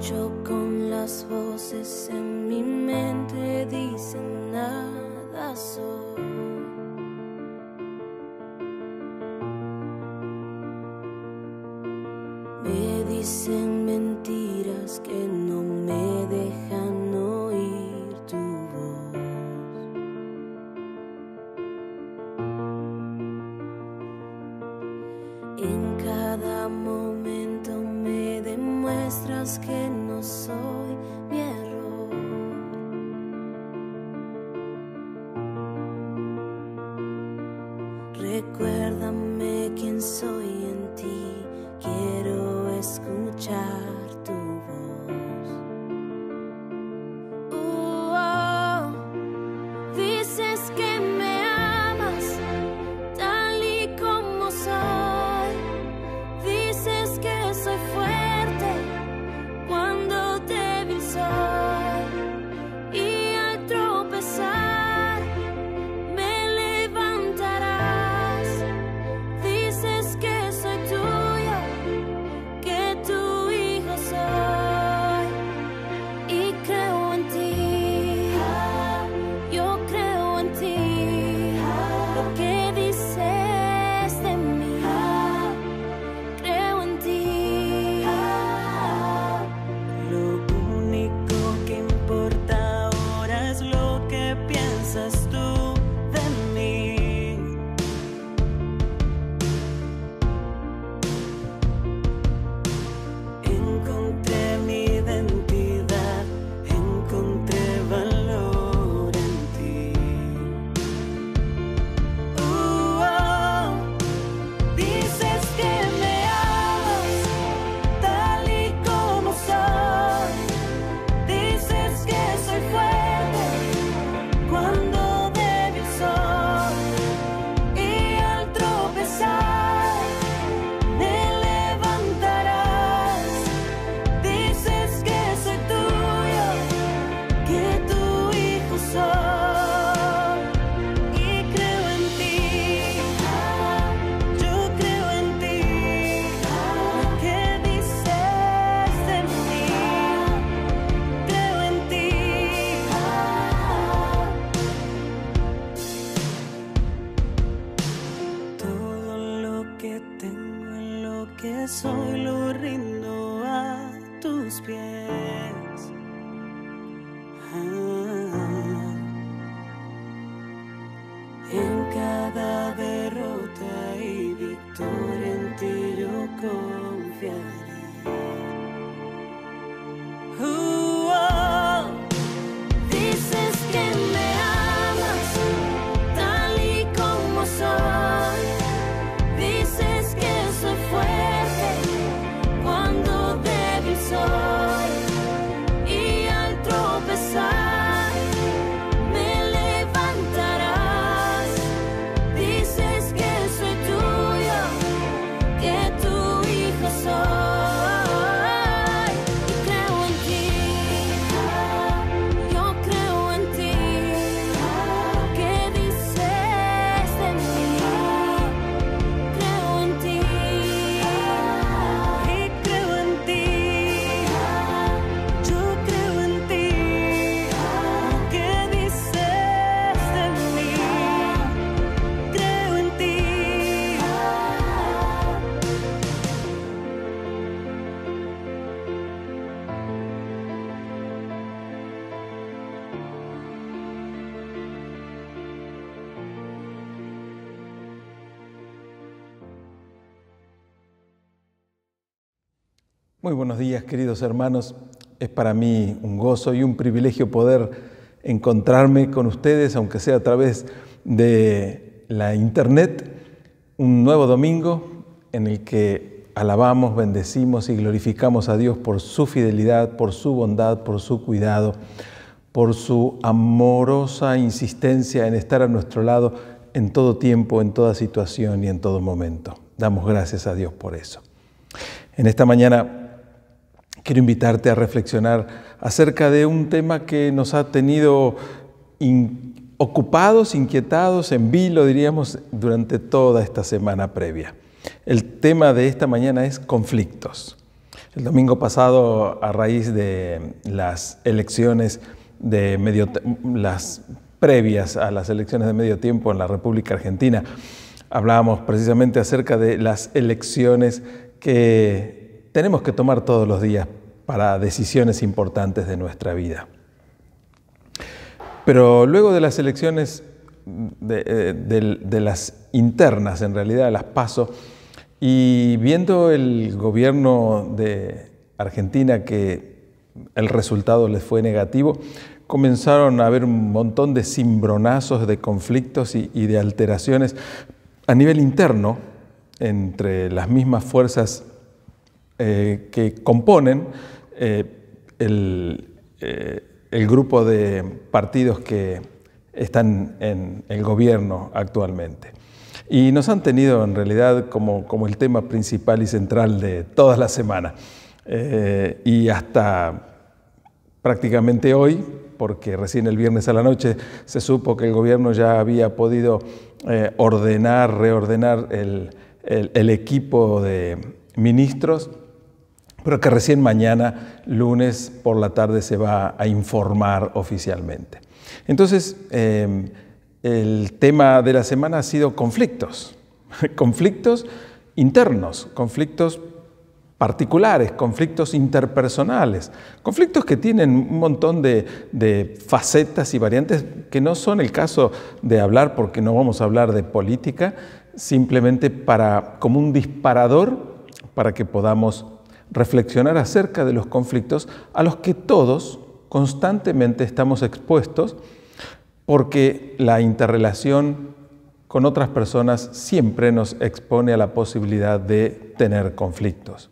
Yo con las voces en mi mente, dicen nada soy. buenos días, queridos hermanos. Es para mí un gozo y un privilegio poder encontrarme con ustedes, aunque sea a través de la internet, un nuevo domingo en el que alabamos, bendecimos y glorificamos a Dios por su fidelidad, por su bondad, por su cuidado, por su amorosa insistencia en estar a nuestro lado en todo tiempo, en toda situación y en todo momento. Damos gracias a Dios por eso. En esta mañana Quiero invitarte a reflexionar acerca de un tema que nos ha tenido ocupados, inquietados, en vilo, diríamos, durante toda esta semana previa. El tema de esta mañana es conflictos. El domingo pasado, a raíz de las elecciones de medio las previas a las elecciones de medio tiempo en la República Argentina, hablábamos precisamente acerca de las elecciones que tenemos que tomar todos los días para decisiones importantes de nuestra vida. Pero luego de las elecciones, eh, de, las internas en realidad, las paso, y viendo el gobierno de Argentina que el resultado les fue negativo, comenzaron a haber un montón de cimbronazos, de conflictos y de alteraciones a nivel interno entre las mismas fuerzas eh, que componen eh, eh, el, grupo de partidos que están en el gobierno actualmente. Y nos han tenido en realidad como, el tema principal y central de todas las semanas. y hasta prácticamente hoy, porque recién el viernes a la noche se supo que el gobierno ya había podido ordenar, reordenar el equipo de ministros pero que recién mañana, lunes por la tarde, se va a informar oficialmente. Entonces, em, el tema de la semana ha sido conflictos, conflictos internos, conflictos particulares, conflictos interpersonales, conflictos que tienen un montón de, de, facetas y variantes que no son el caso de hablar, porque no vamos a hablar de política, simplemente para, como un disparador para que podamos reflexionar acerca de los conflictos a los que todos constantemente estamos expuestos porque la interrelación con otras personas siempre nos expone a la posibilidad de tener conflictos.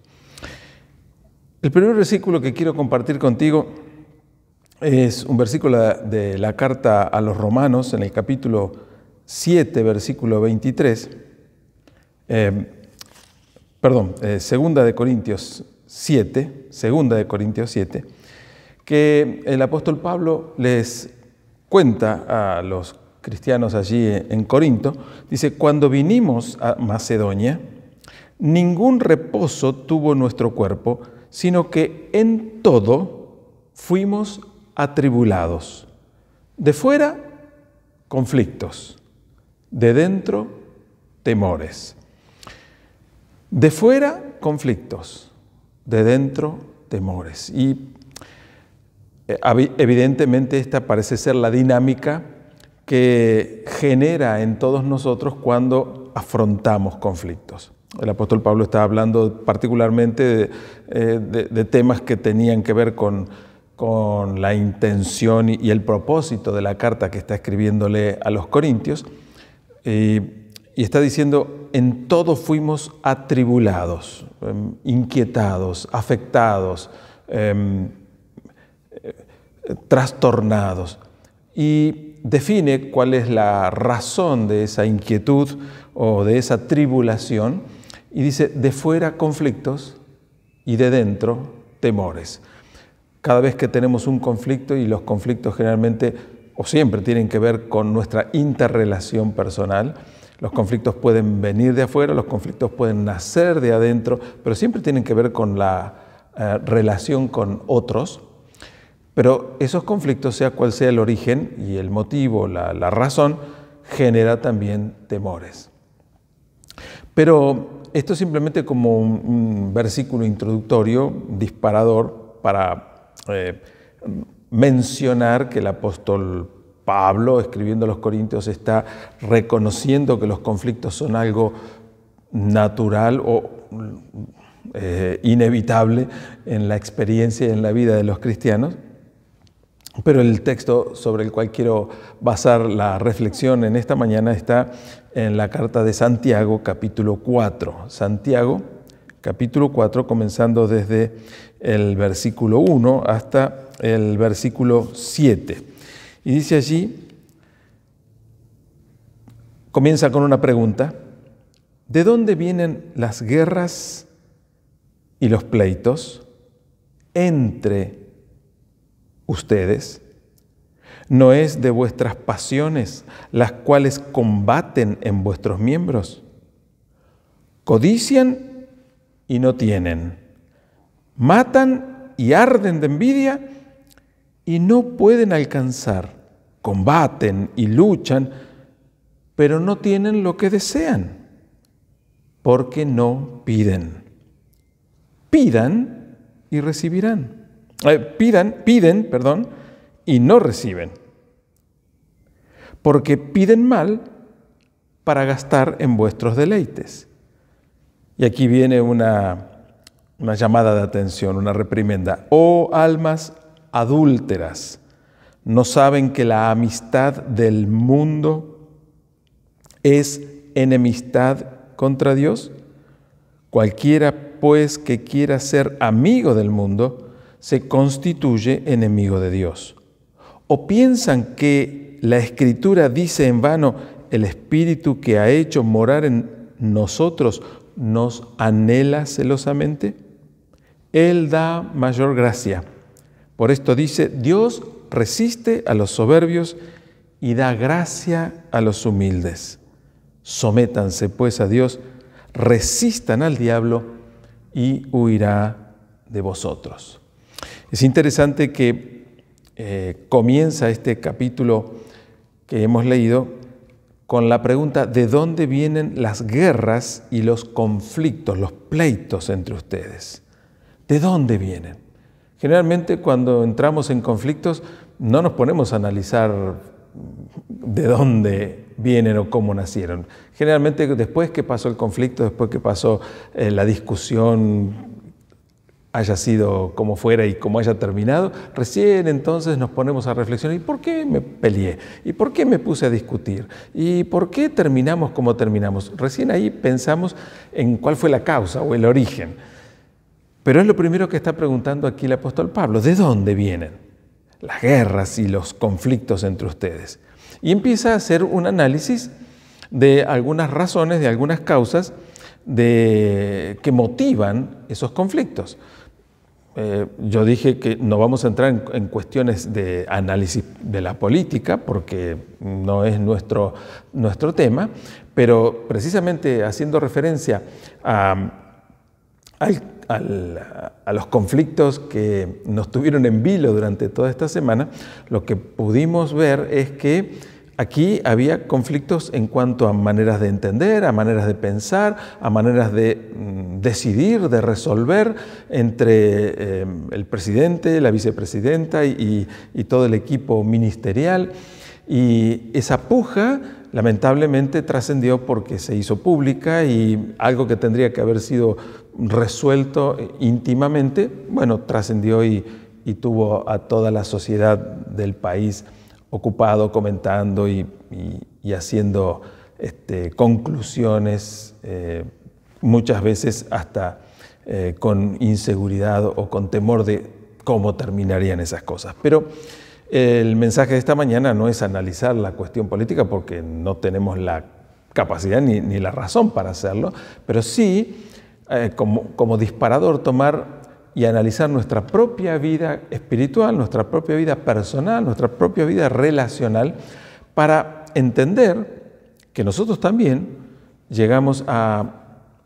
El primer versículo que quiero compartir contigo es un versículo de la carta a los romanos en el capítulo 7, versículo 23 perdón, eh, segunda de Corintios 7, segunda de Corintios 7, que el apóstol Pablo les cuenta a los cristianos allí en Corinto, dice, cuando vinimos a Macedonia, ningún reposo tuvo nuestro cuerpo, sino que en todo fuimos atribulados. De fuera, conflictos. De dentro, temores. De fuera, conflictos. De dentro, temores. Y eh, evidentemente esta parece ser la dinámica que genera en todos nosotros cuando afrontamos conflictos. El apóstol Pablo está hablando particularmente eh, de, temas que tenían que ver con, la intención y el propósito de la carta que está escribiéndole a los corintios. Eh, y está diciendo, en todo fuimos atribulados, em, inquietados, afectados, em, eh, trastornados. Y define cuál es la razón de esa inquietud o de esa tribulación. Y dice, de fuera conflictos y de dentro temores. Cada vez que tenemos un conflicto, y los conflictos generalmente o siempre tienen que ver con nuestra interrelación personal, los conflictos pueden venir de afuera, los conflictos pueden nacer de adentro, pero siempre tienen que ver con la eh, relación con otros. Pero esos conflictos, sea cual sea el origen y el motivo, la, razón, genera también temores. Pero esto simplemente como un, versículo introductorio, disparador, para eh, mencionar que el apóstol Pablo, escribiendo a los Corintios, está reconociendo que los conflictos son algo natural o eh, inevitable en la experiencia y en la vida de los cristianos. Pero el texto sobre el cual quiero basar la reflexión en esta mañana está en la carta de Santiago, capítulo 4. Santiago, capítulo 4, comenzando desde el versículo 1 hasta el versículo 7. Y dice allí, comienza con una pregunta, ¿de dónde vienen las guerras y los pleitos entre ustedes? ¿No es de vuestras pasiones las cuales combaten en vuestros miembros? Codician y no tienen, matan y arden de envidia y no pueden alcanzar. Combaten y luchan, pero no tienen lo que desean, porque no piden. Pidan y recibirán. Eh, pidan, piden, perdón, y no reciben. Porque piden mal para gastar en vuestros deleites. Y aquí viene una, una llamada de atención, una reprimenda. Oh almas adúlteras. No saben que la amistad del mundo es enemistad contra Dios. Cualquiera pues que quiera ser amigo del mundo se constituye enemigo de Dios. ¿O piensan que la escritura dice en vano, el Espíritu que ha hecho morar en nosotros nos anhela celosamente? Él da mayor gracia. Por esto dice, Dios resiste a los soberbios y da gracia a los humildes. Sométanse pues a Dios, resistan al diablo y huirá de vosotros. Es interesante que eh, comienza este capítulo que hemos leído con la pregunta de dónde vienen las guerras y los conflictos, los pleitos entre ustedes. ¿De dónde vienen? Generalmente cuando entramos en conflictos no nos ponemos a analizar de dónde vienen o cómo nacieron. Generalmente después que pasó el conflicto, después que pasó eh, la discusión, haya sido como fuera y como haya terminado, recién entonces nos ponemos a reflexionar, ¿y por qué me peleé? ¿Y por qué me puse a discutir? ¿Y por qué terminamos como terminamos? Recién ahí pensamos en cuál fue la causa o el origen. Pero es lo primero que está preguntando aquí el apóstol Pablo, ¿de dónde vienen las guerras y los conflictos entre ustedes? Y empieza a hacer un análisis de algunas razones, de algunas causas de, que motivan esos conflictos. Eh, yo dije que no vamos a entrar en, cuestiones de análisis de la política porque no es nuestro, nuestro tema, pero precisamente haciendo referencia a, al a los conflictos que nos tuvieron en vilo durante toda esta semana, lo que pudimos ver es que aquí había conflictos en cuanto a maneras de entender, a maneras de pensar, a maneras de mm, decidir, de resolver entre eh, el presidente, la vicepresidenta y todo el equipo ministerial. Y esa puja lamentablemente trascendió porque se hizo pública y algo que tendría que haber sido resuelto íntimamente, bueno, trascendió y, tuvo a toda la sociedad del país ocupado comentando y, haciendo este, conclusiones, eh, muchas veces hasta eh, con inseguridad o con temor de cómo terminarían esas cosas. Pero el mensaje de esta mañana no es analizar la cuestión política porque no tenemos la capacidad ni, la razón para hacerlo, pero sí eh, como disparador tomar y analizar nuestra propia vida espiritual, nuestra propia vida personal, nuestra propia vida relacional, para entender que nosotros también llegamos a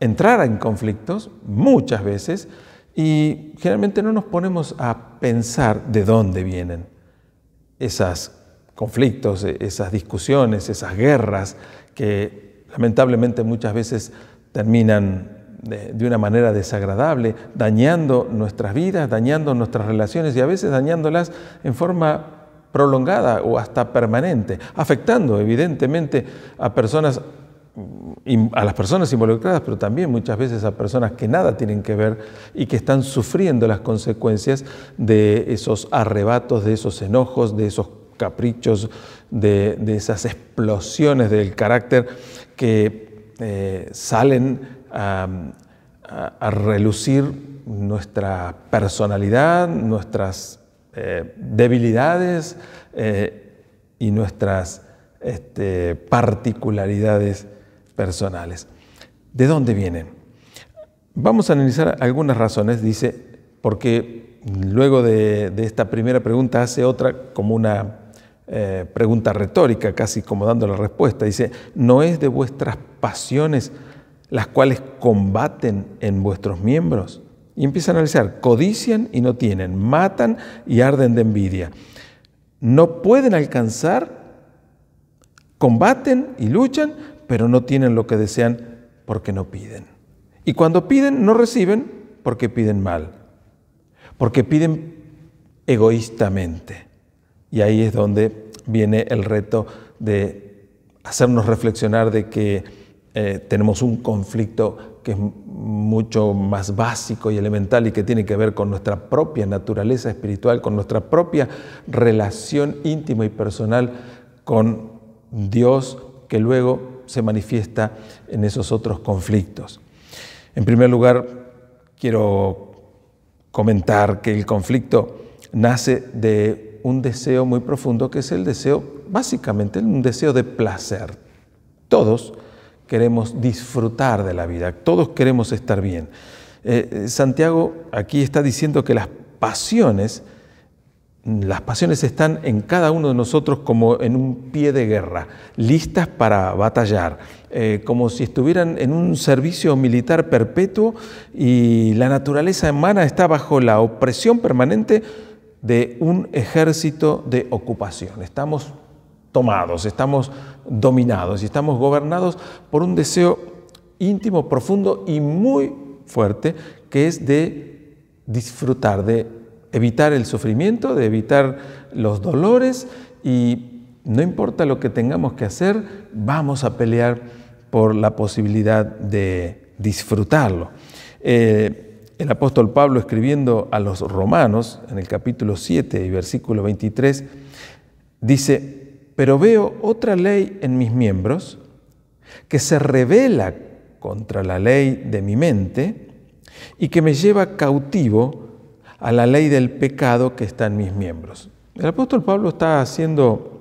entrar en conflictos muchas veces y generalmente no nos ponemos a pensar de dónde vienen esos conflictos, e-, esas discusiones, esas guerras que lamentablemente muchas veces terminan de, una manera desagradable, dañando nuestras vidas, dañando nuestras relaciones y a veces dañándolas en forma prolongada o hasta permanente, afectando evidentemente a personas a las personas involucradas, pero también muchas veces a personas que nada tienen que ver y que están sufriendo las consecuencias de esos arrebatos, de esos enojos, de esos caprichos, de, esas explosiones del carácter que eh, salen a, relucir nuestra personalidad, nuestras eh, debilidades eh, y nuestras este, particularidades personales. ¿De dónde vienen? Vamos a analizar algunas razones, dice, porque luego de, esta primera pregunta hace otra como una eh, pregunta retórica, casi como dando la respuesta. Dice, ¿no es de vuestras pasiones las cuales combaten en vuestros miembros? Y empieza a analizar, codician y no tienen, matan y arden de envidia. No pueden alcanzar, combaten y luchan, pero no tienen lo que desean porque no piden. Y cuando piden, no reciben porque piden mal, porque piden egoístamente. Y ahí es donde viene el reto de hacernos reflexionar de que eh, tenemos un conflicto que es mucho más básico y elemental y que tiene que ver con nuestra propia naturaleza espiritual, con nuestra propia relación íntima y personal con Dios, que luego se manifiesta en esos otros conflictos. En primer lugar, quiero comentar que el conflicto nace de un deseo muy profundo que es el deseo, básicamente, un deseo de placer. Todos queremos disfrutar de la vida, todos queremos estar bien. Eh, eh, Santiago aquí está diciendo que las pasiones las pasiones están en cada uno de nosotros como en un pie de guerra, listas para batallar, eh, como si estuvieran en un servicio militar perpetuo y la naturaleza humana está bajo la opresión permanente de un ejército de ocupación. Estamos tomados, estamos dominados y estamos gobernados por un deseo íntimo, profundo y muy fuerte, que es de disfrutar, de evitar el sufrimiento, de evitar los dolores y no importa lo que tengamos que hacer, vamos a pelear por la posibilidad de disfrutarlo. Eh, el apóstol Pablo escribiendo a los romanos en el capítulo 7 y versículo 23 dice, pero veo otra ley en mis miembros que se revela contra la ley de mi mente y que me lleva cautivo a la ley del pecado que está en mis miembros. El apóstol Pablo está haciendo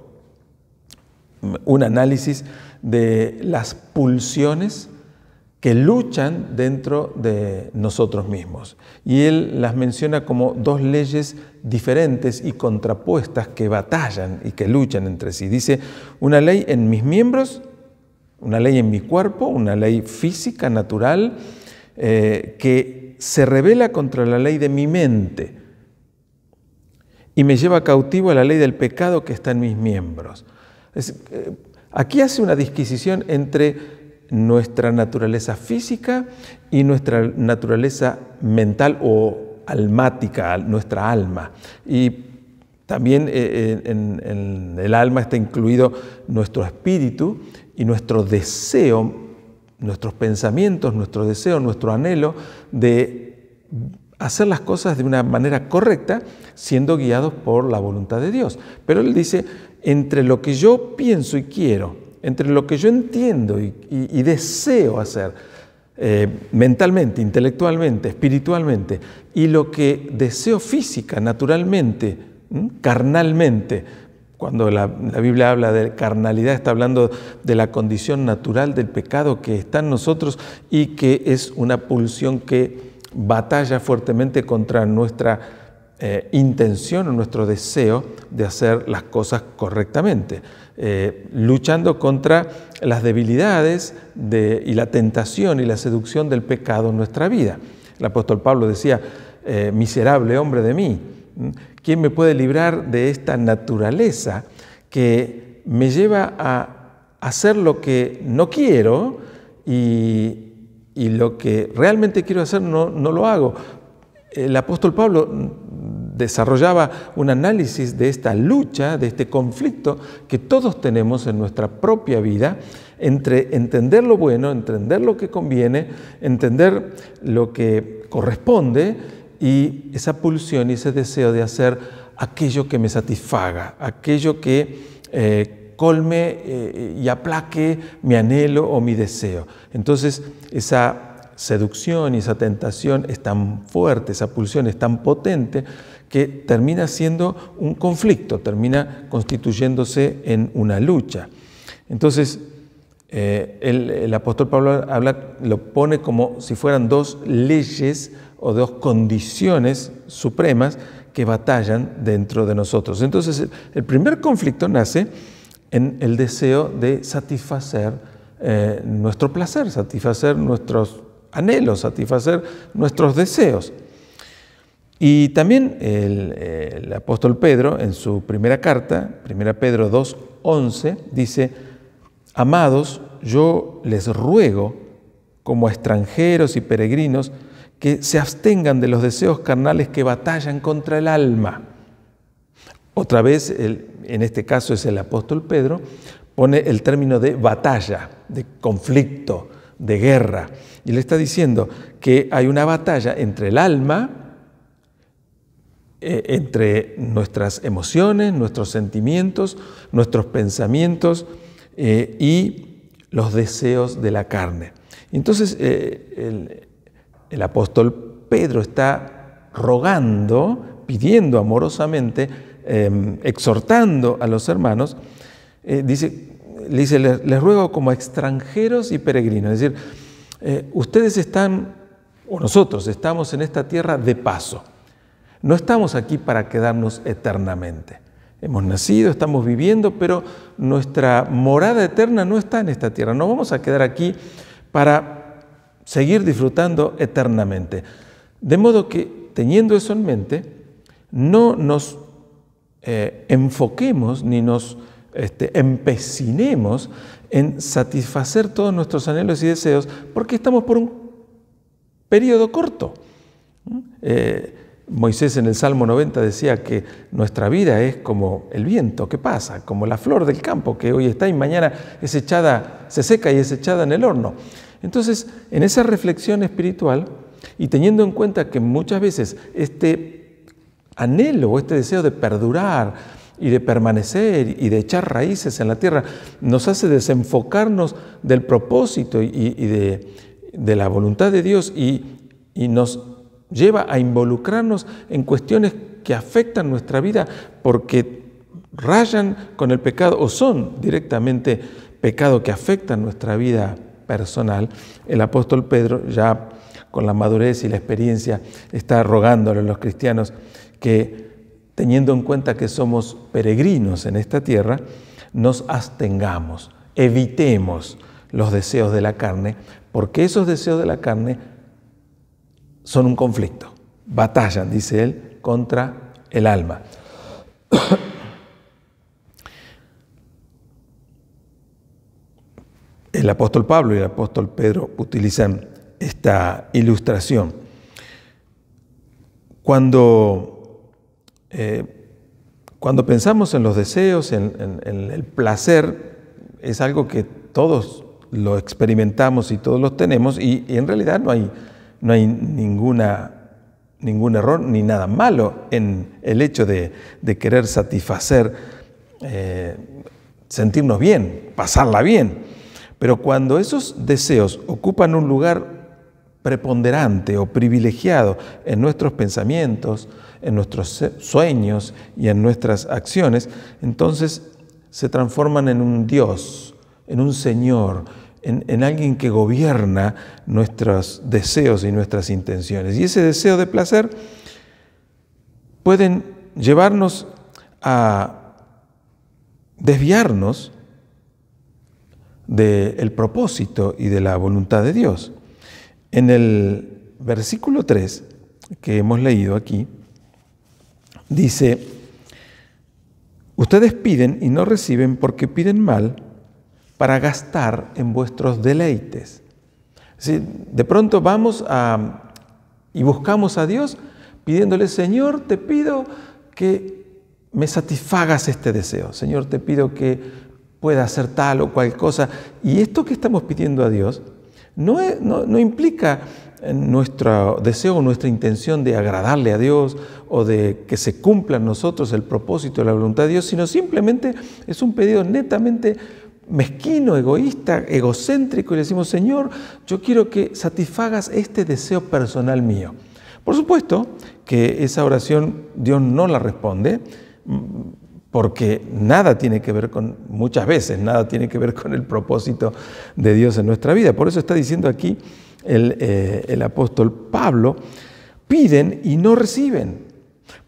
un análisis de las pulsiones que luchan dentro de nosotros mismos. Y él las menciona como dos leyes diferentes y contrapuestas que batallan y que luchan entre sí. Dice, una ley en mis miembros, una ley en mi cuerpo, una ley física, natural, eh, que se revela contra la ley de mi mente y me lleva cautivo a la ley del pecado que está en mis miembros. Eh, aquí hace una disquisición entre nuestra naturaleza física y nuestra naturaleza mental o almática, nuestra alma. Y también eh, en, en el alma está incluido nuestro espíritu y nuestro deseo nuestros pensamientos, nuestro deseo, nuestro anhelo de hacer las cosas de una manera correcta, siendo guiados por la voluntad de Dios. Pero Él dice, entre lo que yo pienso y quiero, entre lo que yo entiendo y, deseo hacer, eh, mentalmente, intelectualmente, espiritualmente, y lo que deseo física, naturalmente, carnalmente, cuando la, Biblia habla de carnalidad, está hablando de la condición natural del pecado que está en nosotros y que es una pulsión que batalla fuertemente contra nuestra eh, intención o nuestro deseo de hacer las cosas correctamente, eh, luchando contra las debilidades y la tentación y la seducción del pecado en nuestra vida. El apóstol Pablo decía, eh, miserable hombre de mí, ¿Quién me puede librar de esta naturaleza que me lleva a hacer lo que no quiero y, lo que realmente quiero hacer no, no lo hago? El apóstol Pablo desarrollaba un análisis de esta lucha, de este conflicto que todos tenemos en nuestra propia vida entre entender lo bueno, entender lo que conviene, entender lo que corresponde y esa pulsión y ese deseo de hacer aquello que me satisfaga, aquello que eh, colme eh, y aplaque mi anhelo o mi deseo. Entonces, esa seducción y esa tentación es tan fuerte, esa pulsión es tan potente que termina siendo un conflicto, termina constituyéndose en una lucha. Entonces, eh, el, apóstol Pablo lo pone como si fueran dos leyes o dos condiciones supremas que batallan dentro de nosotros. Entonces, el primer conflicto nace en el deseo de satisfacer eh, nuestro placer, satisfacer nuestros anhelos, satisfacer nuestros deseos. Y también el, el, apóstol Pedro, en su primera carta, 1 Pedro 2.11, dice, Amados, yo les ruego, como extranjeros y peregrinos, que se abstengan de los deseos carnales que batallan contra el alma. Otra vez, en este caso es el apóstol Pedro, pone el término de batalla, de conflicto, de guerra. Y le está diciendo que hay una batalla entre el alma, eh, entre nuestras emociones, nuestros sentimientos, nuestros pensamientos eh, y los deseos de la carne. Entonces, eh, el, el apóstol Pedro está rogando, pidiendo amorosamente, em, exhortando a los hermanos, eh, dice, le dice, les, ruego como extranjeros y peregrinos, es decir, eh, ustedes están, o nosotros estamos en esta tierra de paso, no estamos aquí para quedarnos eternamente. Hemos nacido, estamos viviendo, pero nuestra morada eterna no está en esta tierra. No vamos a quedar aquí para seguir disfrutando eternamente. De modo que, teniendo eso en mente, no nos eh, enfoquemos ni nos este, empecinemos en satisfacer todos nuestros anhelos y deseos porque estamos por un periodo corto. ¿Mm? Eh, Moisés en el Salmo 90 decía que nuestra vida es como el viento que pasa, como la flor del campo que hoy está y mañana es echada, se seca y es echada en el horno. Entonces, en esa reflexión espiritual, y teniendo en cuenta que muchas veces este anhelo o este deseo de perdurar y de permanecer y de echar raíces en la tierra nos hace desenfocarnos del propósito y, de, la voluntad de Dios y, nos lleva a involucrarnos en cuestiones que afectan nuestra vida porque rayan con el pecado o son directamente pecado que afectan nuestra vida personal, el apóstol Pedro ya con la madurez y la experiencia está rogándole a los cristianos que teniendo en cuenta que somos peregrinos en esta tierra, nos abstengamos, evitemos los deseos de la carne, porque esos deseos de la carne son un conflicto, batallan, dice él, contra el alma. el apóstol Pablo y el apóstol Pedro utilizan esta ilustración. Cuando, eh, cuando pensamos en los deseos, en, el placer, es algo que todos lo experimentamos y todos los tenemos y, en realidad no hay, ningún error ni nada malo en el hecho de, querer satisfacer, eh, sentirnos bien, pasarla bien. Pero cuando esos deseos ocupan un lugar preponderante o privilegiado en nuestros pensamientos, en nuestros sueños y en nuestras acciones, entonces se transforman en un Dios, en un Señor, en, alguien que gobierna nuestros deseos y nuestras intenciones. Y ese deseo de placer pueden llevarnos a desviarnos del propósito y de la voluntad de Dios. En el versículo 3 que hemos leído aquí, dice, ustedes piden y no reciben porque piden mal para gastar en vuestros deleites. Si de pronto vamos a, y buscamos a Dios pidiéndole, Señor, te pido que me satisfagas este deseo. Señor, te pido que pueda hacer tal o cual cosa. Y esto que estamos pidiendo a Dios no, no, implica nuestro deseo, o nuestra intención de agradarle a Dios o de que se cumpla en nosotros el propósito de la voluntad de Dios, sino simplemente es un pedido netamente mezquino, egoísta, egocéntrico y le decimos, Señor, yo quiero que satisfagas este deseo personal mío. Por supuesto que esa oración Dios no la responde, porque nada tiene que ver con, muchas veces, nada tiene que ver con el propósito de Dios en nuestra vida. Por eso está diciendo aquí el, eh, apóstol Pablo, piden y no reciben,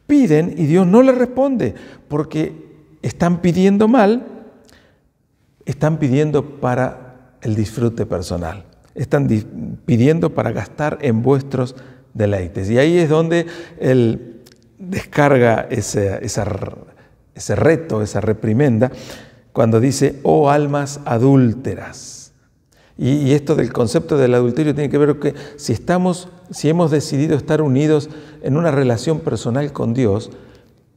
piden y Dios no le responde, porque están pidiendo mal, están pidiendo para el disfrute personal, están pidiendo para gastar en vuestros deleites. Y ahí es donde él descarga esa ese reto, esa reprimenda, cuando dice, oh almas adúlteras. Y, esto del concepto del adulterio tiene que ver con que si estamos, si hemos decidido estar unidos en una relación personal con Dios,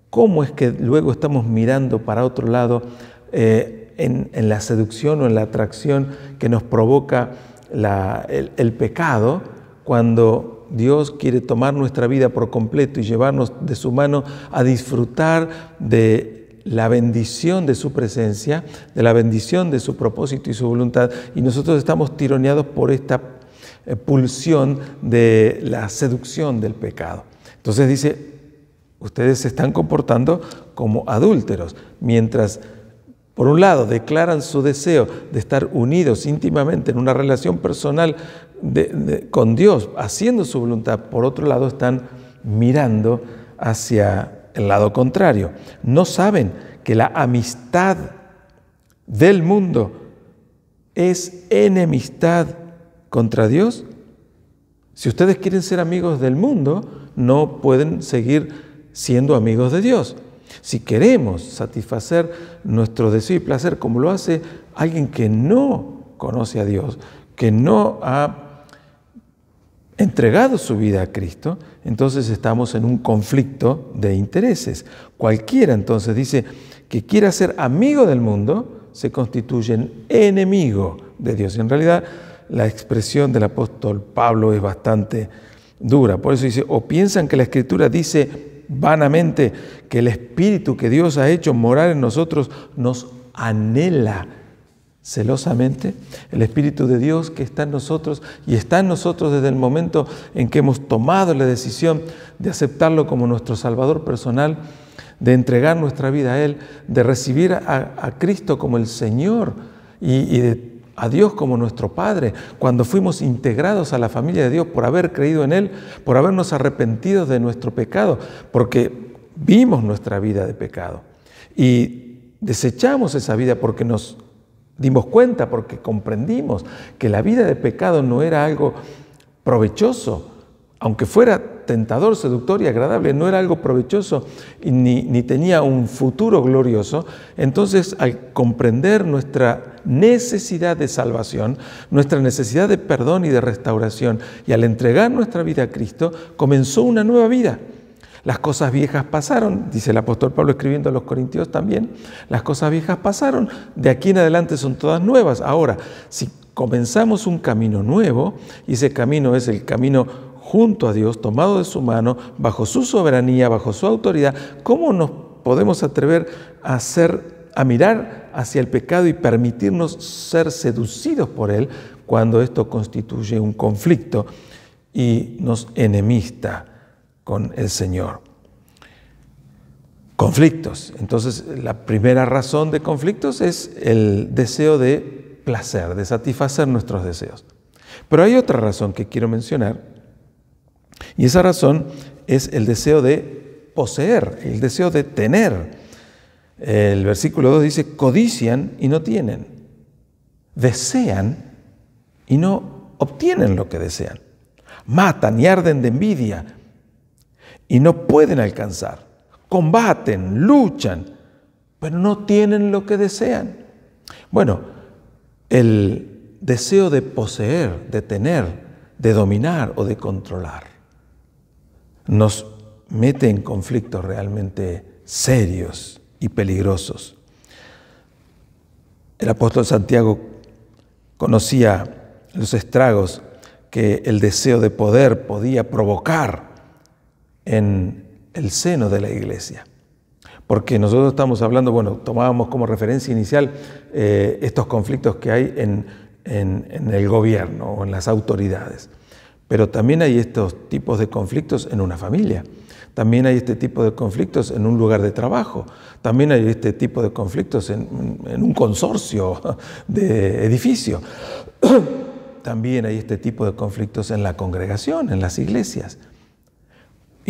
¿cómo es que luego estamos mirando para otro lado eh, en, la seducción o en la atracción que nos provoca el pecado cuando Dios quiere tomar nuestra vida por completo y llevarnos de su mano a disfrutar de la bendición de su presencia, de la bendición de su propósito y su voluntad. Y nosotros estamos tironeados por esta eh, pulsión de la seducción del pecado. Entonces dice, ustedes se están comportando como adúlteros, mientras por un lado declaran su deseo de estar unidos íntimamente en una relación personal con Dios, haciendo su voluntad, por otro lado están mirando hacia el lado contrario. No saben que la amistad del mundo es enemistad contra Dios. Si ustedes quieren ser amigos del mundo, no pueden seguir siendo amigos de Dios. Si queremos satisfacer nuestro deseo y placer como lo hace alguien que no conoce a Dios, que no ha entregado su vida a Cristo, entonces estamos en un conflicto de intereses. Cualquiera entonces dice que quiera ser amigo del mundo, se constituye en enemigo de Dios. En realidad, la expresión del apóstol Pablo es bastante dura. Por eso dice, o piensan que la escritura dice vanamente que el espíritu que Dios ha hecho morar en nosotros nos anhela celosamente el Espíritu de Dios que está en nosotros y está en nosotros desde el momento en que hemos tomado la decisión de aceptarlo como nuestro Salvador personal, de entregar nuestra vida a Él, de recibir a, Cristo como el Señor y, a Dios como nuestro Padre, cuando fuimos integrados a la familia de Dios por haber creído en Él, por habernos arrepentido de nuestro pecado, porque vimos nuestra vida de pecado y desechamos esa vida porque nos dimos cuenta porque comprendimos que la vida de pecado no era algo provechoso, aunque fuera tentador, seductor y agradable, no era algo provechoso ni, ni, tenía un futuro glorioso, entonces al comprender nuestra necesidad de salvación, nuestra necesidad de perdón y de restauración, y al entregar nuestra vida a Cristo, comenzó una nueva vida. Las cosas viejas pasaron, dice el apóstol Pablo escribiendo a los Corintios también, las cosas viejas pasaron, de aquí en adelante son todas nuevas. Ahora, si comenzamos un camino nuevo, y ese camino es el camino junto a Dios, tomado de su mano, bajo su soberanía, bajo su autoridad, ¿cómo nos podemos atrever a a mirar hacia el pecado y permitirnos ser seducidos por él cuando esto constituye un conflicto y nos enemista con el Señor. Conflictos. Entonces, la primera razón de conflictos es el deseo de placer, de satisfacer nuestros deseos. Pero hay otra razón que quiero mencionar, y esa razón es el deseo de poseer, el deseo de tener. El versículo 2 dice, codician y no tienen, desean y no obtienen lo que desean, matan y arden de envidia, y no pueden alcanzar. Combaten, luchan, pero no tienen lo que desean. Bueno, el deseo de poseer, de tener, de dominar o de controlar nos mete en conflictos realmente serios y peligrosos. El apóstol Santiago conocía los estragos que el deseo de poder podía provocar en el seno de la iglesia. Porque nosotros estamos hablando, bueno, tomábamos como referencia inicial eh, estos conflictos que hay en, el gobierno o en las autoridades. Pero también hay estos tipos de conflictos en una familia. También hay este tipo de conflictos en un lugar de trabajo. También hay este tipo de conflictos en, en un consorcio de edificio. También hay este tipo de conflictos en la congregación, en las iglesias.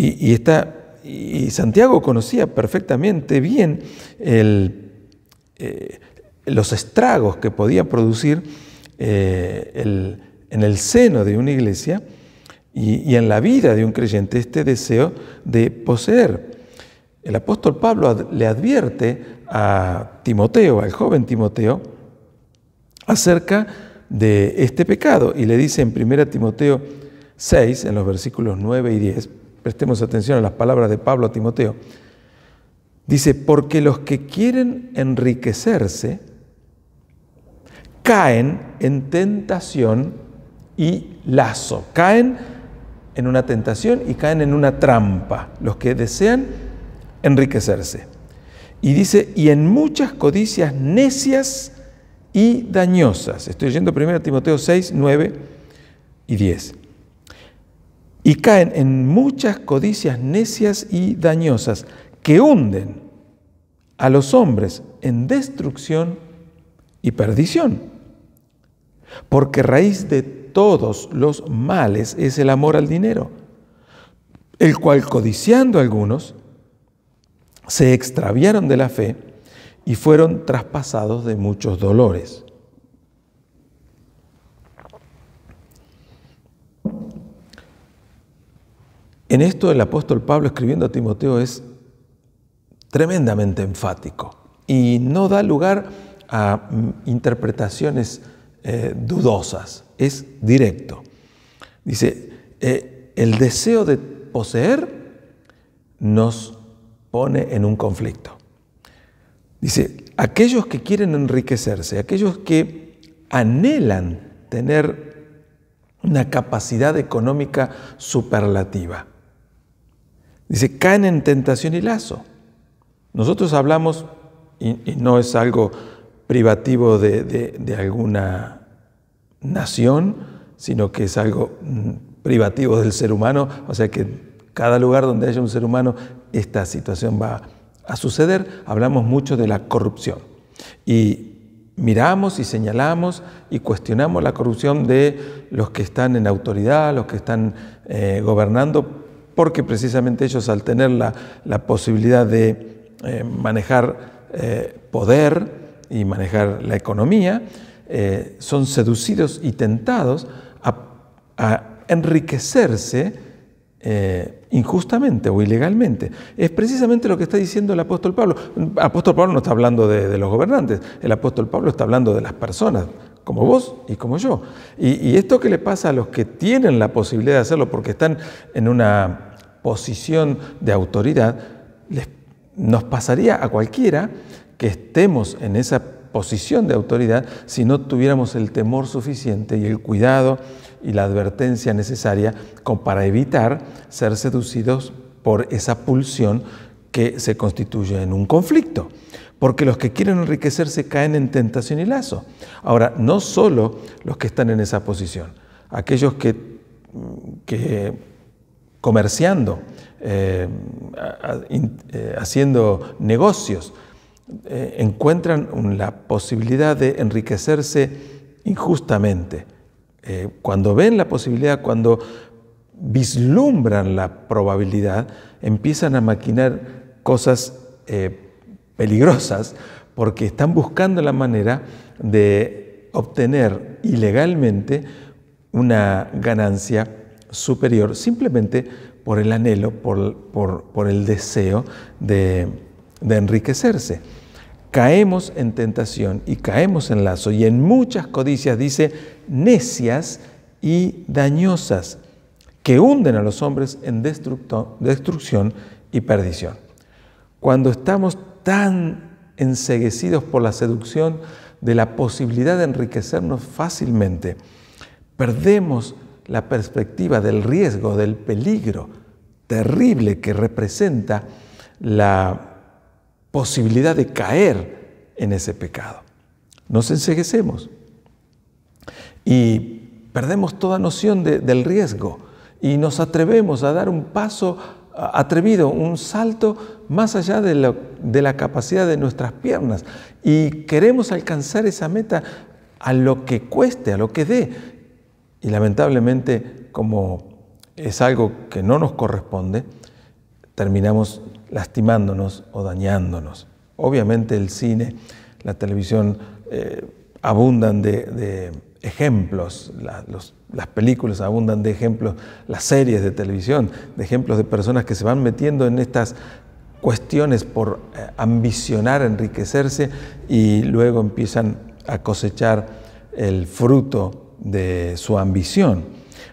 Y, Santiago conocía perfectamente bien eh, los estragos que podía producir eh, en el seno de una iglesia y, en la vida de un creyente este deseo de poseer. El apóstol Pablo le advierte a Timoteo, al joven Timoteo, acerca de este pecado y le dice en 1 Timoteo 6, en los versículos 9 y 10, Prestemos atención a las palabras de Pablo a Timoteo. Dice, porque los que quieren enriquecerse caen en tentación y lazo, caen en una tentación y caen en una trampa, los que desean enriquecerse. Y dice, y en muchas codicias necias y dañosas. Estoy leyendo primero Timoteo 6, 9 y 10 y caen en muchas codicias necias y dañosas que hunden a los hombres en destrucción y perdición. Porque raíz de todos los males es el amor al dinero, el cual codiciando algunos, se extraviaron de la fe y fueron traspasados de muchos dolores. En esto el apóstol Pablo escribiendo a Timoteo es tremendamente enfático y no da lugar a mm, interpretaciones eh, dudosas, es directo. Dice, eh, el deseo de poseer nos pone en un conflicto. Dice, aquellos que quieren enriquecerse, aquellos que anhelan tener una capacidad económica superlativa, Dice, caen en tentación y lazo. Nosotros hablamos, y, no es algo privativo de, alguna nación, sino que es algo mm, privativo del ser humano, o sea que cada lugar donde haya un ser humano, esta situación va a suceder. Hablamos mucho de la corrupción y miramos y señalamos y cuestionamos la corrupción de los que están en autoridad, los que están eh, gobernando porque precisamente ellos al tener la, posibilidad de eh, manejar eh, poder y manejar la economía, eh, son seducidos y tentados a, enriquecerse injustamente o ilegalmente. Es precisamente lo que está diciendo el apóstol Pablo. El apóstol Pablo no está hablando de, los gobernantes, el apóstol Pablo está hablando de las personas, como vos y como yo. Y, y esto que le pasa a los que tienen la posibilidad de hacerlo porque están en una posición de autoridad, les, nos pasaría a cualquiera que estemos en esa posición de autoridad si no tuviéramos el temor suficiente y el cuidado y la advertencia necesaria para evitar ser seducidos por esa pulsión que se constituye en un conflicto. Porque los que quieren enriquecerse caen en tentación y lazo. Ahora, no solo los que están en esa posición, aquellos que, que comerciando, eh, eh, haciendo negocios, eh, encuentran la posibilidad de enriquecerse injustamente. cuando ven la posibilidad, cuando vislumbran la probabilidad, empiezan a maquinar cosas peligrosas porque están buscando la manera de obtener ilegalmente una ganancia superior simplemente por el anhelo, por, por, el deseo de, de enriquecerse. Caemos en tentación y caemos en lazo y en muchas codicias, dice, necias y dañosas, que hunden a los hombres en destrucción y perdición. Cuando estamos tan enseguecidos por la seducción de la posibilidad de enriquecernos fácilmente, perdemos la perspectiva del riesgo, del peligro terrible que representa la posibilidad de caer en ese pecado. Nos enseguecemos y perdemos toda noción del riesgo y nos atrevemos a dar un paso atrevido, un salto más allá de, de la capacidad de nuestras piernas y queremos alcanzar esa meta a lo que cueste, a lo que dé y lamentablemente, como es algo que no nos corresponde, terminamos lastimándonos o dañándonos. Obviamente el cine, la televisión eh, abundan de, ejemplos, las películas abundan de ejemplos, las series de televisión, de ejemplos de personas que se van metiendo en estas cuestiones por eh, ambicionar, enriquecerse y luego empiezan a cosechar el fruto de su ambición,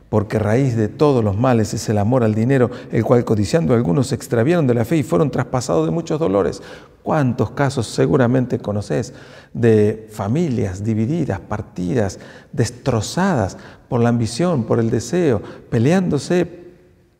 porque raíz de todos los males es el amor al dinero, el cual codiciando algunos se extraviaron de la fe y fueron traspasados de muchos dolores. ¿Cuántos casos seguramente conoces de familias divididas, partidas, destrozadas por la ambición, por el deseo, peleándose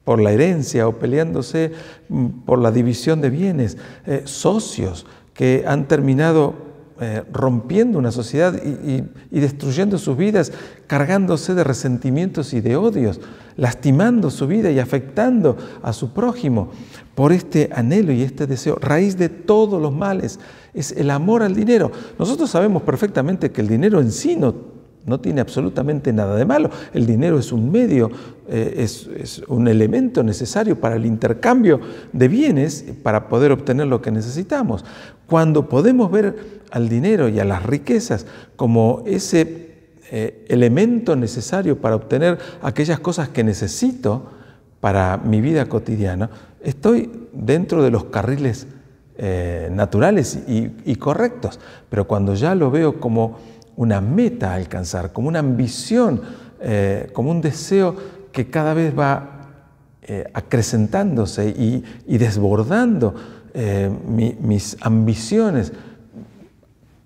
por la herencia o peleándose mm, por la división de bienes, eh, socios que han terminado eh, rompiendo una sociedad y, y, destruyendo sus vidas, cargándose de resentimientos y de odios, lastimando su vida y afectando a su prójimo por este anhelo y este deseo. Raíz de todos los males es el amor al dinero. Nosotros sabemos perfectamente que el dinero en sí no no tiene absolutamente nada de malo. El dinero es un medio, eh, es, un elemento necesario para el intercambio de bienes para poder obtener lo que necesitamos. Cuando podemos ver al dinero y a las riquezas como ese eh, elemento necesario para obtener aquellas cosas que necesito para mi vida cotidiana, estoy dentro de los carriles eh, naturales y correctos. Pero cuando ya lo veo como una meta a alcanzar, como una ambición, eh, como un deseo que cada vez va eh, acrecentándose y, desbordando eh, mis ambiciones,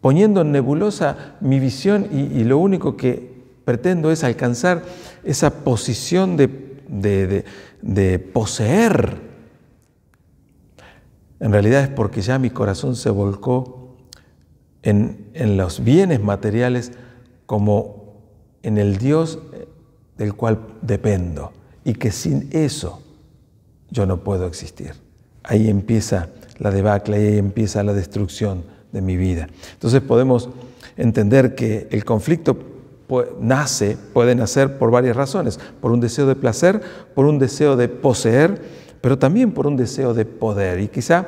poniendo nebulosa mi visión y, lo único que pretendo es alcanzar esa posición de poseer. En realidad es porque ya mi corazón se volcó en, en los bienes materiales como en el Dios eh, del cual dependo y que sin eso yo no puedo existir. Ahí empieza la debacle, ahí empieza la destrucción de mi vida. Entonces podemos entender que el conflicto nace, puede nacer por varias razones, por un deseo de placer, por un deseo de poseer, pero también por un deseo de poder. Y quizá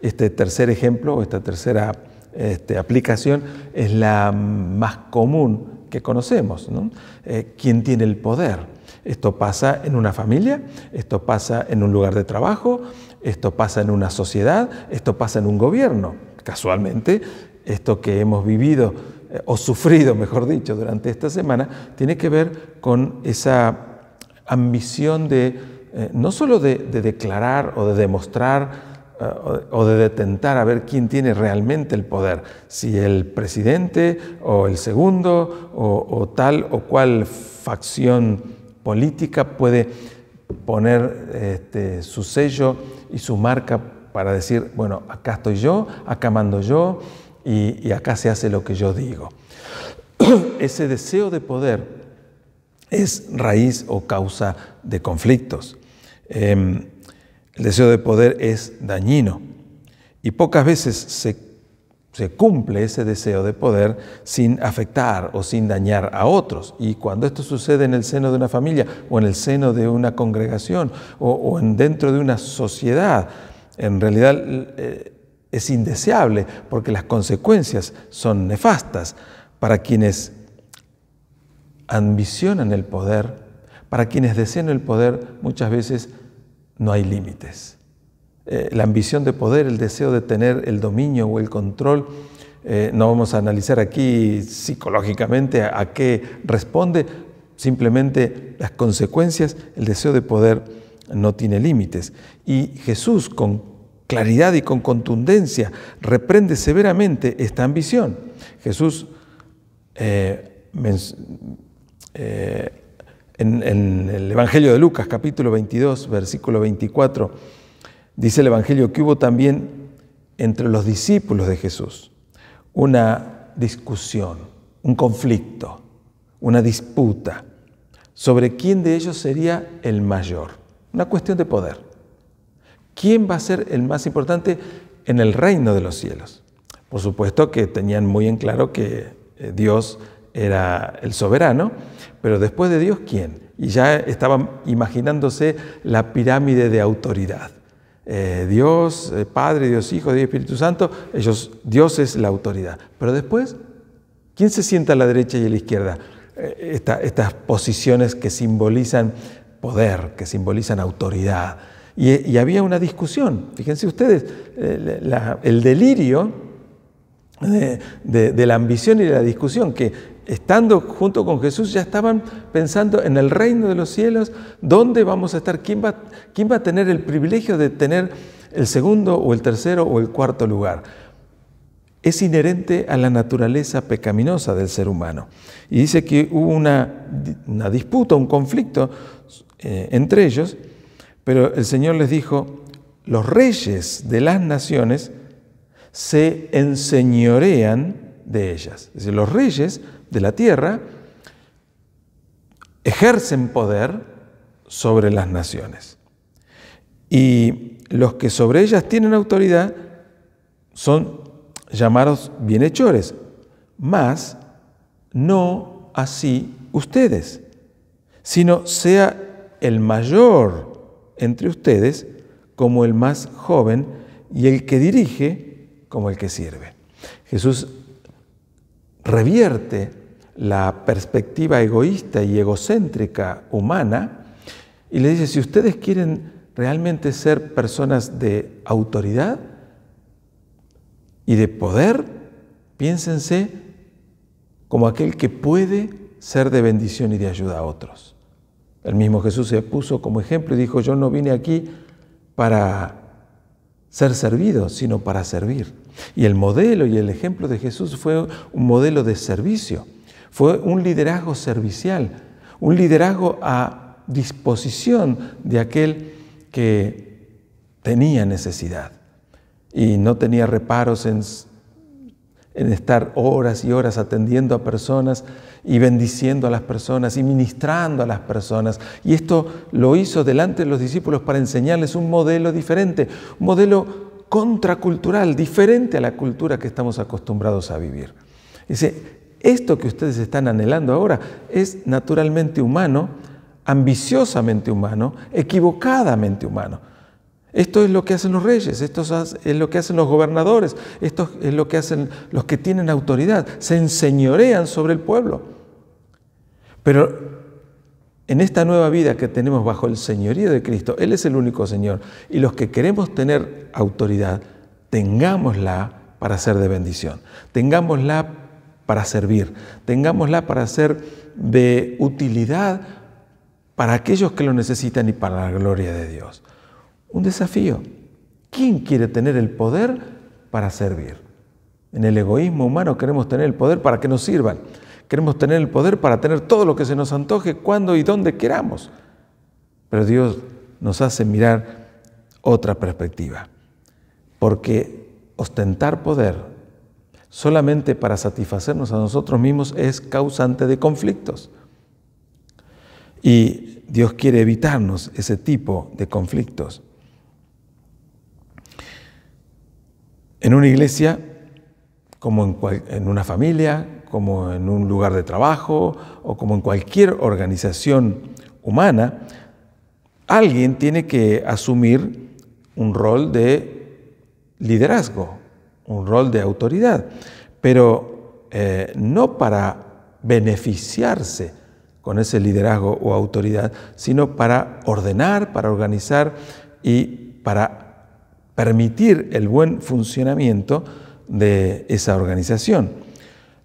este tercer ejemplo esta tercera este, aplicación es la más común que conocemos. Eh, ¿Quién tiene el poder? Esto pasa en una familia, esto pasa en un lugar de trabajo, esto pasa en una sociedad, esto pasa en un gobierno. Casualmente, esto que hemos vivido eh, o sufrido, mejor dicho, durante esta semana, tiene que ver con esa ambición de eh, no solo de declarar o de demostrar eh, o de detentar a ver quién tiene realmente el poder, si el presidente o el segundo o, tal o cual facción política puede poner este, su sello y su marca para decir, bueno, acá estoy yo, acá mando yo y, acá se hace lo que yo digo. Ese deseo de poder es raíz o causa de conflictos. Em, el deseo de poder es dañino y pocas veces se, cumple ese deseo de poder sin afectar o sin dañar a otros. Y cuando esto sucede en el seno de una familia o en el seno de una congregación o, en, dentro de una sociedad, en realidad eh, es indeseable porque las consecuencias son nefastas para quienes ambicionan el poder, para quienes desean el poder muchas veces no hay límites. Eh, la ambición de poder, el deseo de tener el dominio o el control, eh, no vamos a analizar aquí psicológicamente a, qué responde, simplemente las consecuencias, el deseo de poder no tiene límites. Y Jesús con claridad y con contundencia reprende severamente esta ambición. Jesús eh, en, el Evangelio de Lucas, capítulo 22, versículo 24, dice el Evangelio que hubo también entre los discípulos de Jesús una discusión, un conflicto, una disputa sobre quién de ellos sería el mayor. Una cuestión de poder. ¿Quién va a ser el más importante en el reino de los cielos? Por supuesto que tenían muy en claro que eh, Dios era el soberano, pero después de Dios, ¿quién? Y ya estaban imaginándose la pirámide de autoridad. Eh, Dios, eh, Padre, Dios Hijo, Dios Espíritu Santo, ellos, Dios es la autoridad. Pero después, ¿quién se sienta a la derecha y a la izquierda? Eh, estas posiciones que simbolizan poder, que simbolizan autoridad. Y, había una discusión, fíjense ustedes, el delirio de, de, la ambición y de la discusión, que estando junto con Jesús, ya estaban pensando en el reino de los cielos, dónde vamos a estar, quién va, a tener el privilegio de tener el segundo o el tercero o el cuarto lugar. Es inherente a la naturaleza pecaminosa del ser humano. Y dice que hubo una, disputa, un conflicto eh, entre ellos, pero el Señor les dijo, los reyes de las naciones se enseñorean de ellas. Es decir, los reyes de la tierra ejercen poder sobre las naciones. Y los que sobre ellas tienen autoridad son llamados bienhechores, mas no así ustedes, sino sea el mayor entre ustedes como el más joven y el que dirige como el que sirve. Jesús revierte la perspectiva egoísta y egocéntrica humana y le dice, si ustedes quieren realmente ser personas de autoridad y de poder, piénsense como aquel que puede ser de bendición y de ayuda a otros. El mismo Jesús se puso como ejemplo y dijo, yo no vine aquí para ser servido, sino para servir. Y el modelo y el ejemplo de Jesús fue un modelo de servicio, fue un liderazgo servicial, un liderazgo a disposición de aquel que tenía necesidad y no tenía reparos en, estar horas y horas atendiendo a personas y bendiciendo a las personas y ministrando a las personas. Y esto lo hizo delante de los discípulos para enseñarles un modelo diferente, un modelo contracultural, diferente a la cultura que estamos acostumbrados a vivir. Dice, esto que ustedes están anhelando ahora es naturalmente humano, ambiciosamente humano, equivocadamente humano. Esto es lo que hacen los reyes, esto es lo que hacen los gobernadores, esto es lo que hacen los que tienen autoridad, se enseñorean sobre el pueblo. Pero en esta nueva vida que tenemos bajo el señorío de Cristo, Él es el único Señor, y los que queremos tener autoridad, tengámosla para ser de bendición, tengámosla para servir, tengámosla para ser de utilidad para aquellos que lo necesitan y para la gloria de Dios un desafío. ¿Quién quiere tener el poder para servir? En el egoísmo humano queremos tener el poder para que nos sirvan. Queremos tener el poder para tener todo lo que se nos antoje, cuando y donde queramos. Pero Dios nos hace mirar otra perspectiva. Porque ostentar poder solamente para satisfacernos a nosotros mismos es causante de conflictos. Y Dios quiere evitarnos ese tipo de conflictos. en una iglesia, como en, una familia, como en un lugar de trabajo o como en cualquier organización humana, alguien tiene que asumir un rol de liderazgo, un rol de autoridad, pero eh, no para beneficiarse con ese liderazgo o autoridad, sino para ordenar, para organizar y para permitir el buen funcionamiento de esa organización.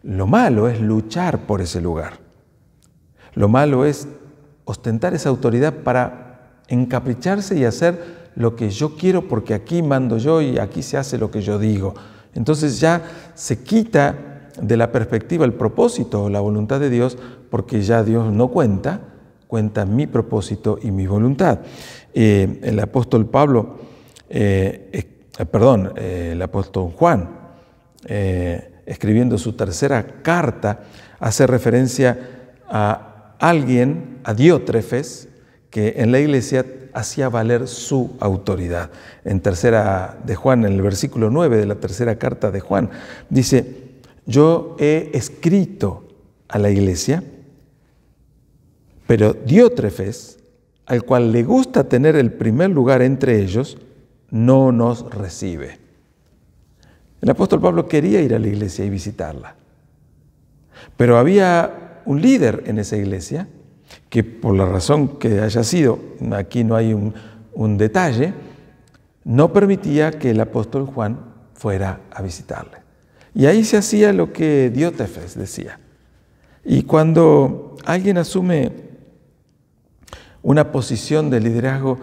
Lo malo es luchar por ese lugar. Lo malo es ostentar esa autoridad para encapricharse y hacer lo que yo quiero porque aquí mando yo y aquí se hace lo que yo digo. Entonces ya se quita de la perspectiva el propósito o la voluntad de Dios porque ya Dios no cuenta, cuenta mi propósito y mi voluntad. Eh, el apóstol Pablo eh, eh, perdón, eh, el apóstol Juan, escribiendo su tercera carta, hace referencia a alguien, a Diótrefes, que en la iglesia hacía valer su autoridad. En tercera de Juan, en el versículo 9 de la tercera carta de Juan, dice, yo he escrito a la iglesia, pero Diótrefes, al cual le gusta tener el primer lugar entre ellos, no nos recibe. El apóstol Pablo quería ir a la iglesia y visitarla, pero había un líder en esa iglesia que por la razón que haya sido, aquí no hay un, detalle, no permitía que el apóstol Juan fuera a visitarle. Y ahí se hacía lo que Diótefes decía. Y cuando alguien asume una posición de liderazgo,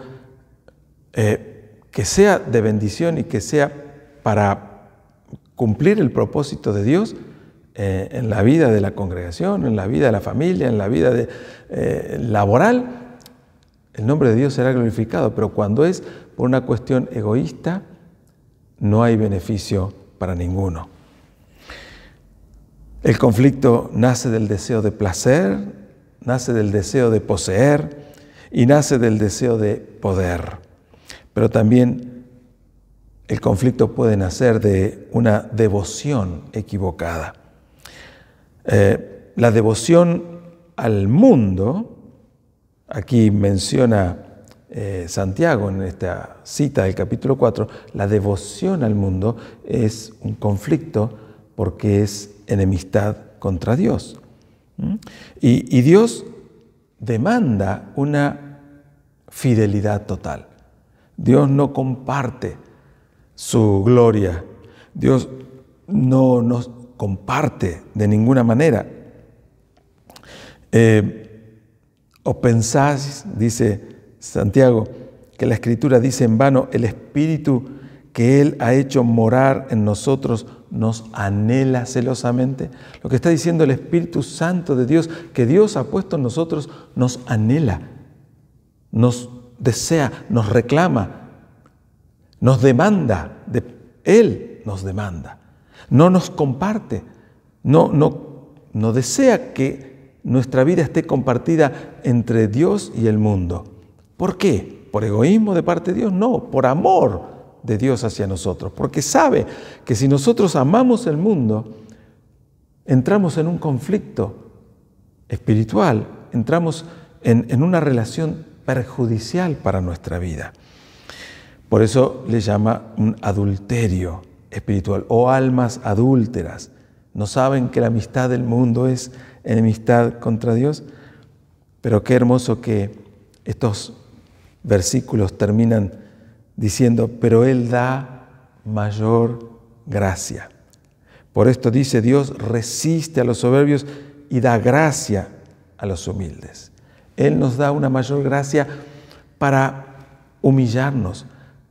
eh, que sea de bendición y que sea para cumplir el propósito de Dios eh, en la vida de la congregación, en la vida de la familia, en la vida eh, laboral, el nombre de Dios será glorificado, pero cuando es por una cuestión egoísta, no hay beneficio para ninguno. El conflicto nace del deseo de placer, nace del deseo de poseer y nace del deseo de poder pero también el conflicto puede nacer de una devoción equivocada. Eh, la devoción al mundo, aquí menciona eh, Santiago en esta cita del capítulo 4, la devoción al mundo es un conflicto porque es enemistad contra Dios. y Dios demanda una fidelidad total. Dios no comparte su gloria. Dios no nos comparte de ninguna manera. Eh, o pensáis, dice Santiago, que la escritura dice en vano, el espíritu que Él ha hecho morar en nosotros nos anhela celosamente. Lo que está diciendo el Espíritu Santo de Dios, que Dios ha puesto en nosotros, nos anhela, nos desea, nos reclama, nos demanda, Él nos demanda, no nos comparte, no, no, no desea que nuestra vida esté compartida entre Dios y el mundo. ¿Por qué? ¿Por egoísmo de parte de Dios? No, por amor de Dios hacia nosotros, porque sabe que si nosotros amamos el mundo, entramos en un conflicto espiritual, entramos en, en una relación perjudicial para nuestra vida. Por eso le llama un adulterio espiritual o almas adúlteras. ¿No saben que la amistad del mundo es enemistad contra Dios? Pero qué hermoso que estos versículos terminan diciendo, pero Él da mayor gracia. Por esto dice Dios, resiste a los soberbios y da gracia a los humildes. Él nos da una mayor gracia para humillarnos,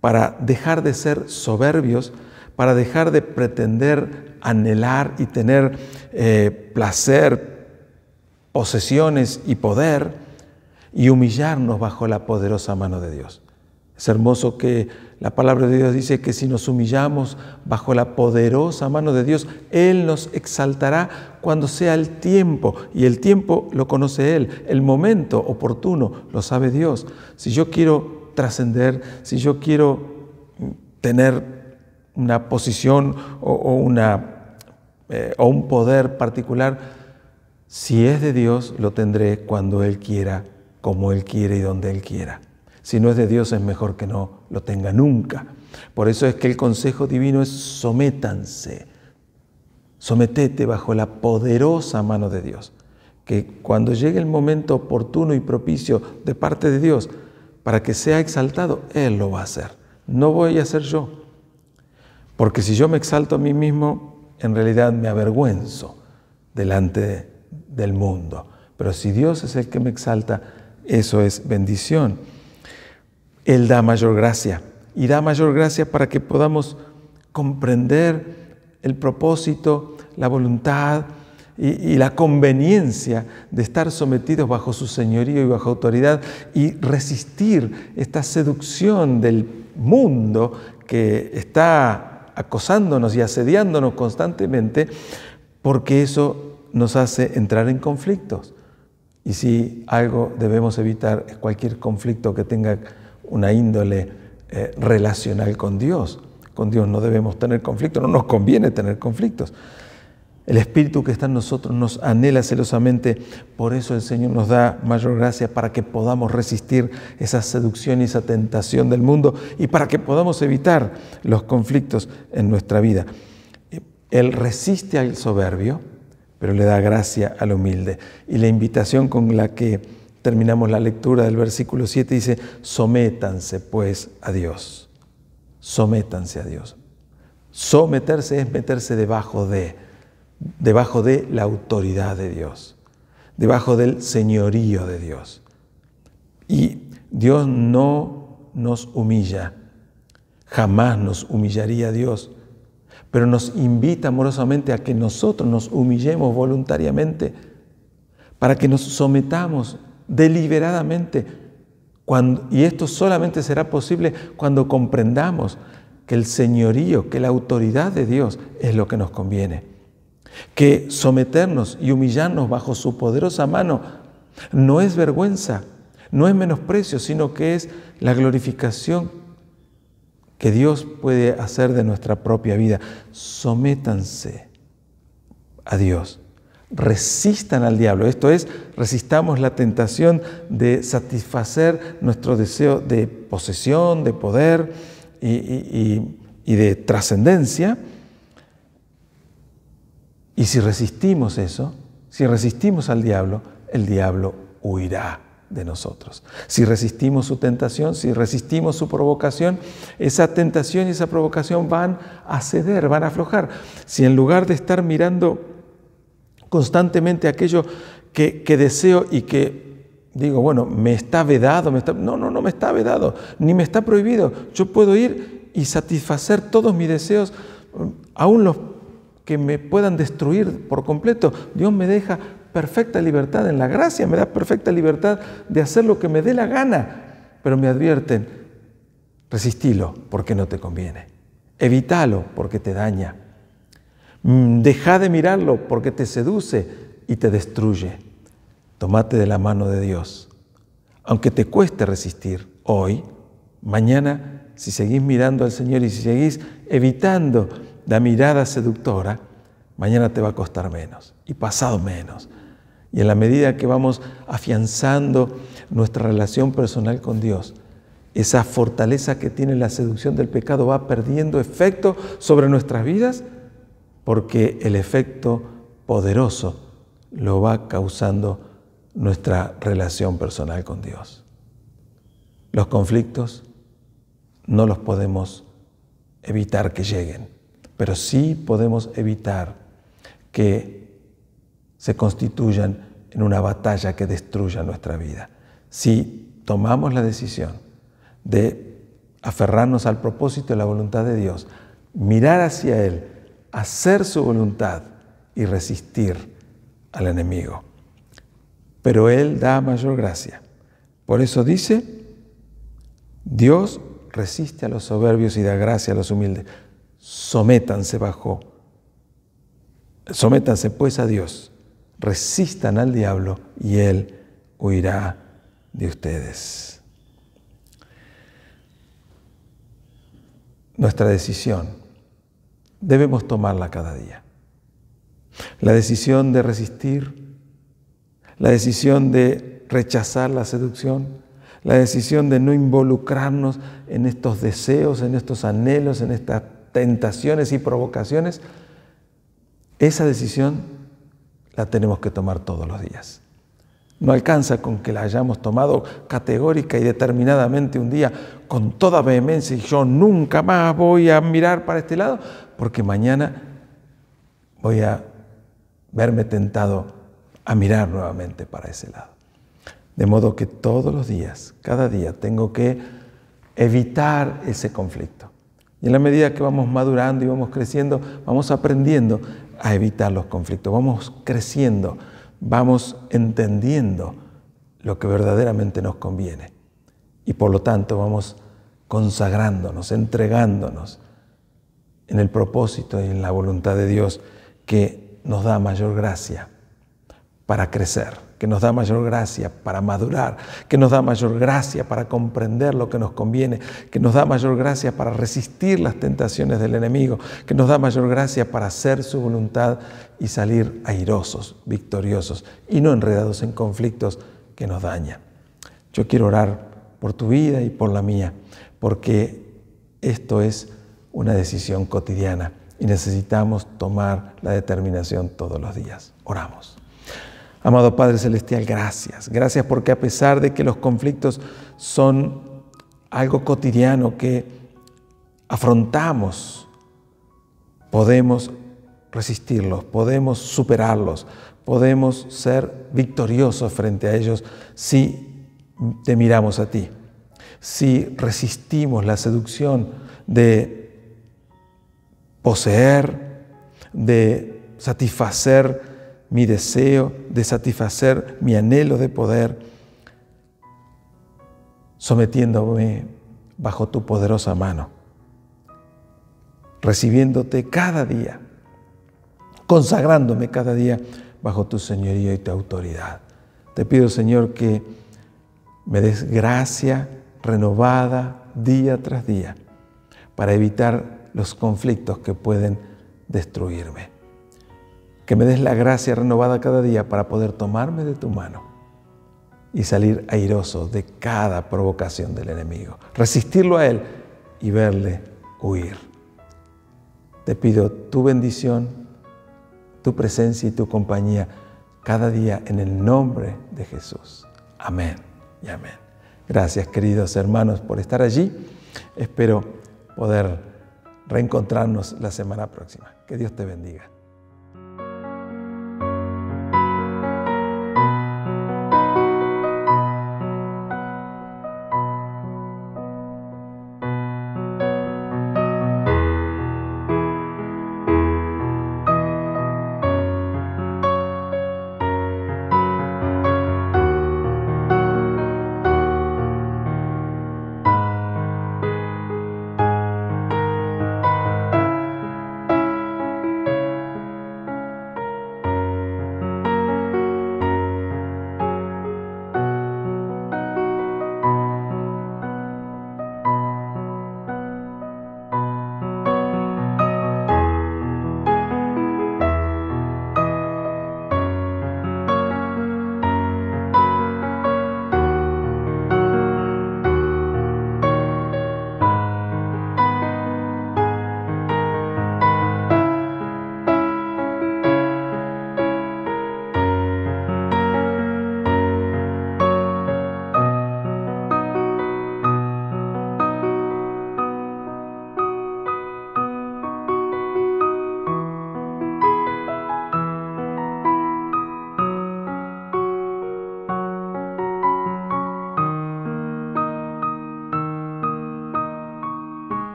para dejar de ser soberbios, para dejar de pretender anhelar y tener eh, placer, posesiones y poder, y humillarnos bajo la poderosa mano de Dios. Es hermoso que la palabra de Dios dice que si nos humillamos bajo la poderosa mano de Dios, Él nos exaltará cuando sea el tiempo. Y el tiempo lo conoce Él, el momento oportuno lo sabe Dios. Si yo quiero trascender, si yo quiero tener una posición o, o eh, un poder particular, si es de Dios, lo tendré cuando Él quiera, como Él quiere y donde Él quiera. Si no es de Dios es mejor que no lo tenga nunca. Por eso es que el consejo divino es sométanse, sometete bajo la poderosa mano de Dios. Que cuando llegue el momento oportuno y propicio de parte de Dios para que sea exaltado, Él lo va a hacer. No voy a ser yo. Porque si yo me exalto a mí mismo, en realidad me avergüenzo delante del mundo. Pero si Dios es el que me exalta, eso es bendición. Él da mayor gracia y da mayor gracia para que podamos comprender el propósito, la voluntad y, la conveniencia de estar sometidos bajo su señorío y bajo autoridad y resistir esta seducción del mundo que está acosándonos y asediándonos constantemente, porque eso nos hace entrar en conflictos. Y si algo debemos evitar es cualquier conflicto que tenga una índole eh, relacional con Dios. Con Dios no debemos tener conflictos, no nos conviene tener conflictos. El Espíritu que está en nosotros nos anhela celosamente, por eso el Señor nos da mayor gracia para que podamos resistir esa seducción y esa tentación del mundo y para que podamos evitar los conflictos en nuestra vida. Él resiste al soberbio, pero le da gracia al humilde. Y la invitación con la que terminamos la lectura del versículo 7, dice, sométanse pues a Dios, sométanse a Dios. Someterse es meterse debajo de, debajo de la autoridad de Dios, debajo del señorío de Dios. Y Dios no nos humilla, jamás nos humillaría Dios, pero nos invita amorosamente a que nosotros nos humillemos voluntariamente para que nos sometamos deliberadamente. y esto solamente será posible cuando comprendamos que el señorío, que la autoridad de Dios es lo que nos conviene. Que someternos y humillarnos bajo su poderosa mano no es vergüenza, no es menosprecio, sino que es la glorificación que Dios puede hacer de nuestra propia vida. Sométanse a Dios resistan al diablo. Esto es, resistamos la tentación de satisfacer nuestro deseo de posesión, de poder y, y de trascendencia. Y si resistimos eso, si resistimos al diablo, el diablo huirá de nosotros. Si resistimos su tentación, si resistimos su provocación, esa tentación y esa provocación van a ceder, van a aflojar. Si en lugar de estar mirando constantemente aquello que, deseo y que digo, bueno, me está vedado, no, no, no me está vedado, ni me está prohibido. Yo puedo ir y satisfacer todos mis deseos, aun los que me puedan destruir por completo. Dios me deja perfecta libertad en la gracia, me da perfecta libertad de hacer lo que me dé la gana, pero me advierten, resistilo porque no te conviene, evítalo porque te daña. Mm, deja de mirarlo porque te seduce y te destruye. Tómate de la mano de Dios. Aunque te cueste resistir hoy, mañana, si seguís mirando al Señor y si seguís evitando la mirada seductora, mañana te va a costar menos y pasado menos. Y en la medida que vamos afianzando nuestra relación personal con Dios, esa fortaleza que tiene la seducción del pecado va perdiendo efecto sobre nuestras vidas porque el efecto poderoso lo va causando nuestra relación personal con Dios. Los conflictos no los podemos evitar que lleguen, pero sí podemos evitar que se constituyan en una batalla que destruya nuestra vida. Si tomamos la decisión de aferrarnos al propósito y la voluntad de Dios, mirar hacia Él, hacer su voluntad y resistir al enemigo. Pero Él da mayor gracia. Por eso dice, Dios resiste a los soberbios y da gracia a los humildes. Sométanse bajo, sométanse pues a Dios, resistan al diablo y Él huirá de ustedes. Nuestra decisión debemos tomarla cada día. La decisión de resistir, la decisión de rechazar la seducción, la decisión de no involucrarnos en estos deseos, en estos anhelos, en estas tentaciones y provocaciones, esa decisión la tenemos que tomar todos los días. No alcanza con que la hayamos tomado categórica y determinadamente un día con toda vehemencia y yo nunca más voy a mirar para este lado porque mañana voy a verme tentado a mirar nuevamente para ese lado. De modo que todos los días, cada día, tengo que evitar ese conflicto. Y en la medida que vamos madurando y vamos creciendo, vamos aprendiendo a evitar los conflictos, vamos creciendo vamos entendiendo lo que verdaderamente nos conviene. Y por lo tanto vamos consagrándonos, entregándonos en el propósito y en la voluntad de Dios que nos da mayor gracia para crecer que nos da mayor gracia para madurar, que nos da mayor gracia para comprender lo que nos conviene, que nos da mayor gracia para resistir las tentaciones del enemigo, que nos da mayor gracia para hacer su voluntad y salir airosos, victoriosos y no enredados en conflictos que nos dañan. Yo quiero orar por tu vida y por la mía, porque esto es una decisión cotidiana y necesitamos tomar la determinación todos los días. Oramos. Amado Padre Celestial, gracias. Gracias porque a pesar de que los conflictos son algo cotidiano que afrontamos, podemos resistirlos, podemos superarlos, podemos ser victoriosos frente a ellos si te miramos a ti, si resistimos la seducción de poseer, de satisfacer mi deseo de satisfacer mi anhelo de poder, sometiéndome bajo tu poderosa mano, recibiéndote cada día, consagrándome cada día bajo tu señoría y tu autoridad. Te pido, Señor, que me des gracia renovada día tras día para evitar los conflictos que pueden destruirme que me des la gracia renovada cada día para poder tomarme de tu mano y salir airoso de cada provocación del enemigo, resistirlo a él y verle huir. Te pido tu bendición, tu presencia y tu compañía cada día en el nombre de Jesús. Amén y amén. Gracias queridos hermanos por estar allí. Espero poder reencontrarnos la semana próxima. Que Dios te bendiga.